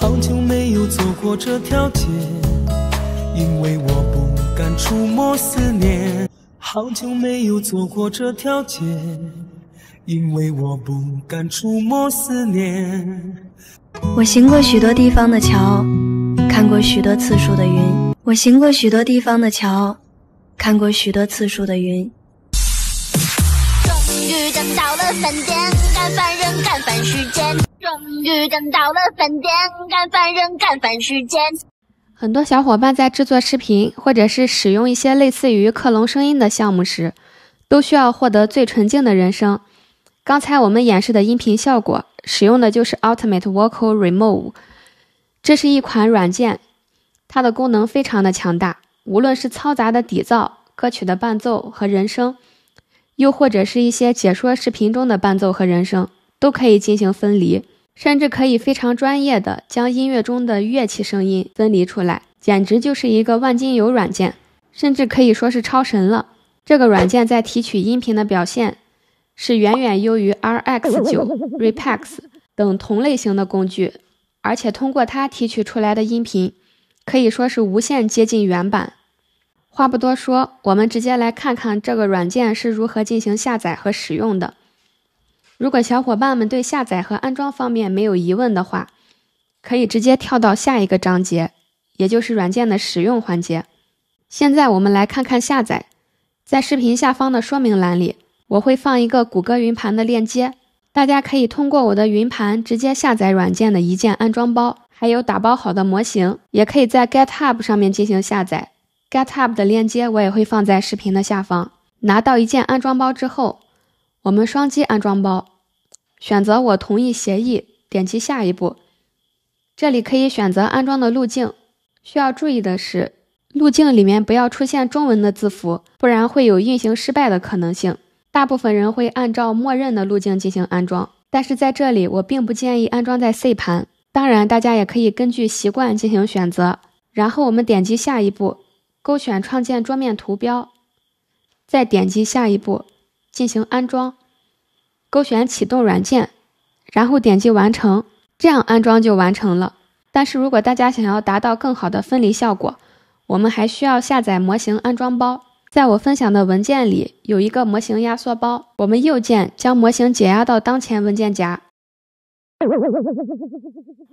好久没有走过这条街因为我不敢触摸思念好久没有走过这条街因为我不敢触摸思念我行过许多地方的桥看过许多次数的云我行过许多地方的桥看过许多次数的云终于等到了饭点，干饭人干饭时间。终于等到了饭点，干饭人干饭时间。很多小伙伴在制作视频或者是使用一些类似于克隆声音的项目时，都需要获得最纯净的人声。刚才我们演示的音频效果，使用的就是 Ultimate Vocal r e m o v e 这是一款软件，它的功能非常的强大，无论是嘈杂的底噪、歌曲的伴奏和人声。又或者是一些解说视频中的伴奏和人声，都可以进行分离，甚至可以非常专业的将音乐中的乐器声音分离出来，简直就是一个万金油软件，甚至可以说是超神了。这个软件在提取音频的表现，是远远优于 RX9、Repex 等同类型的工具，而且通过它提取出来的音频，可以说是无限接近原版。话不多说，我们直接来看看这个软件是如何进行下载和使用的。如果小伙伴们对下载和安装方面没有疑问的话，可以直接跳到下一个章节，也就是软件的使用环节。现在我们来看看下载，在视频下方的说明栏里，我会放一个谷歌云盘的链接，大家可以通过我的云盘直接下载软件的一键安装包，还有打包好的模型，也可以在 GetUp 上面进行下载。GitHub 的链接我也会放在视频的下方。拿到一件安装包之后，我们双击安装包，选择我同意协议，点击下一步。这里可以选择安装的路径，需要注意的是，路径里面不要出现中文的字符，不然会有运行失败的可能性。大部分人会按照默认的路径进行安装，但是在这里我并不建议安装在 C 盘，当然大家也可以根据习惯进行选择。然后我们点击下一步。勾选创建桌面图标，再点击下一步进行安装，勾选启动软件，然后点击完成，这样安装就完成了。但是如果大家想要达到更好的分离效果，我们还需要下载模型安装包。在我分享的文件里有一个模型压缩包，我们右键将模型解压到当前文件夹，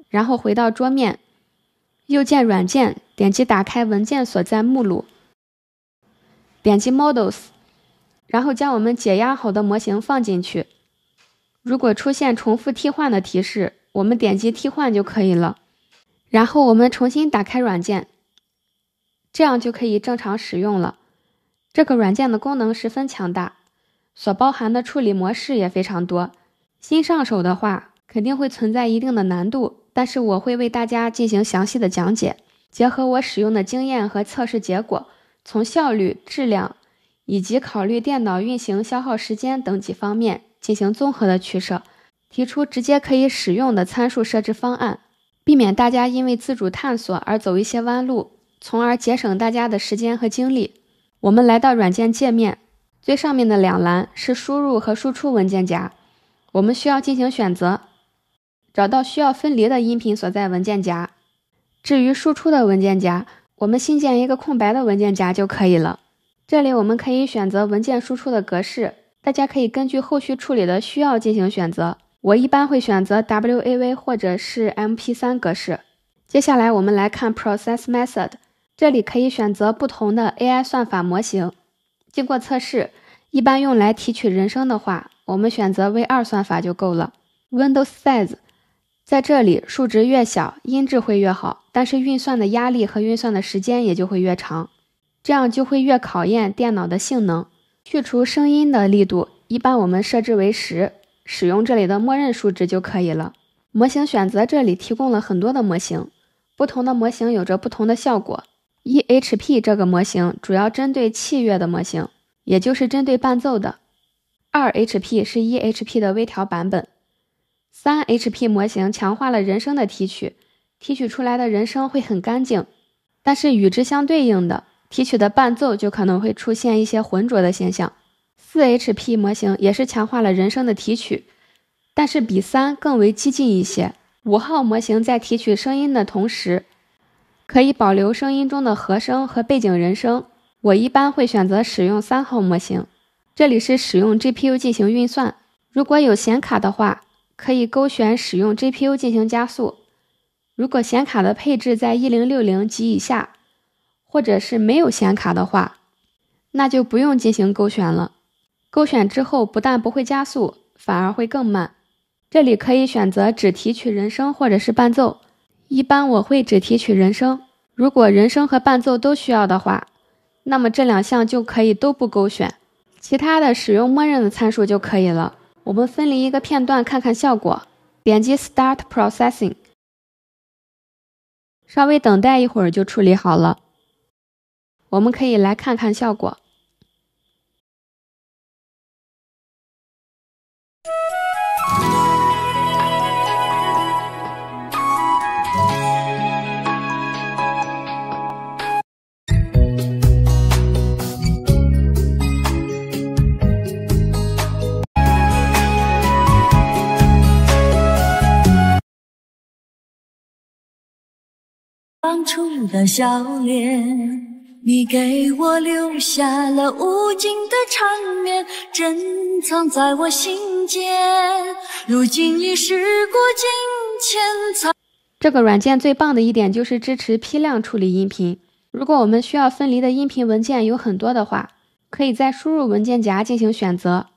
然后回到桌面。右键软件，点击打开文件所在目录，点击 Models，然后将我们解压好的模型放进去。如果出现重复替换的提示，我们点击替换就可以了。然后我们重新打开软件，这样就可以正常使用了。这个软件的功能十分强大，所包含的处理模式也非常多。新上手的话，肯定会存在一定的难度。但是我会为大家进行详细的讲解，结合我使用的经验和测试结果，从效率、质量，以及考虑电脑运行消耗时间等几方面进行综合的取舍，提出直接可以使用的参数设置方案，避免大家因为自主探索而走一些弯路，从而节省大家的时间和精力。我们来到软件界面最上面的两栏是输入和输出文件夹，我们需要进行选择。找到需要分离的音频所在文件夹，至于输出的文件夹，我们新建一个空白的文件夹就可以了。这里我们可以选择文件输出的格式，大家可以根据后续处理的需要进行选择。我一般会选择 WAV 或者是 MP3 格式。接下来我们来看 Process Method，这里可以选择不同的 AI 算法模型。经过测试，一般用来提取人声的话，我们选择 V2 算法就够了。Window Size。在这里，数值越小，音质会越好，但是运算的压力和运算的时间也就会越长，这样就会越考验电脑的性能。去除声音的力度一般我们设置为十，使用这里的默认数值就可以了。模型选择这里提供了很多的模型，不同的模型有着不同的效果。EHP 这个模型主要针对器乐的模型，也就是针对伴奏的。二 HP 是 EHP 的微调版本。三 HP 模型强化了人声的提取，提取出来的人声会很干净，但是与之相对应的提取的伴奏就可能会出现一些浑浊的现象。四 HP 模型也是强化了人声的提取，但是比三更为激进一些。五号模型在提取声音的同时，可以保留声音中的和声和背景人声。我一般会选择使用三号模型。这里是使用 GPU 进行运算，如果有显卡的话。可以勾选使用 GPU 进行加速。如果显卡的配置在一零六零及以下，或者是没有显卡的话，那就不用进行勾选了。勾选之后不但不会加速，反而会更慢。这里可以选择只提取人声或者是伴奏，一般我会只提取人声。如果人声和伴奏都需要的话，那么这两项就可以都不勾选，其他的使用默认的参数就可以了。我们分离一个片段，看看效果。点击 Start Processing，稍微等待一会儿就处理好了。我们可以来看看效果。当初的的笑脸，你给我我留下了无尽缠绵，珍藏在心间。如今已时过境迁，这个软件最棒的一点就是支持批量处理音频。如果我们需要分离的音频文件有很多的话，可以在输入文件夹进行选择。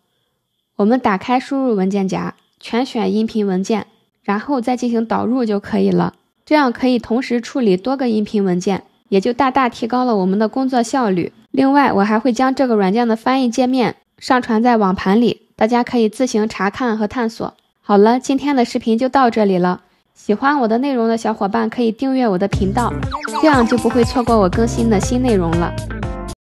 我们打开输入文件夹，全选音频文件，然后再进行导入就可以了。这样可以同时处理多个音频文件，也就大大提高了我们的工作效率。另外，我还会将这个软件的翻译界面上传在网盘里，大家可以自行查看和探索。好了，今天的视频就到这里了。喜欢我的内容的小伙伴可以订阅我的频道，这样就不会错过我更新的新内容了。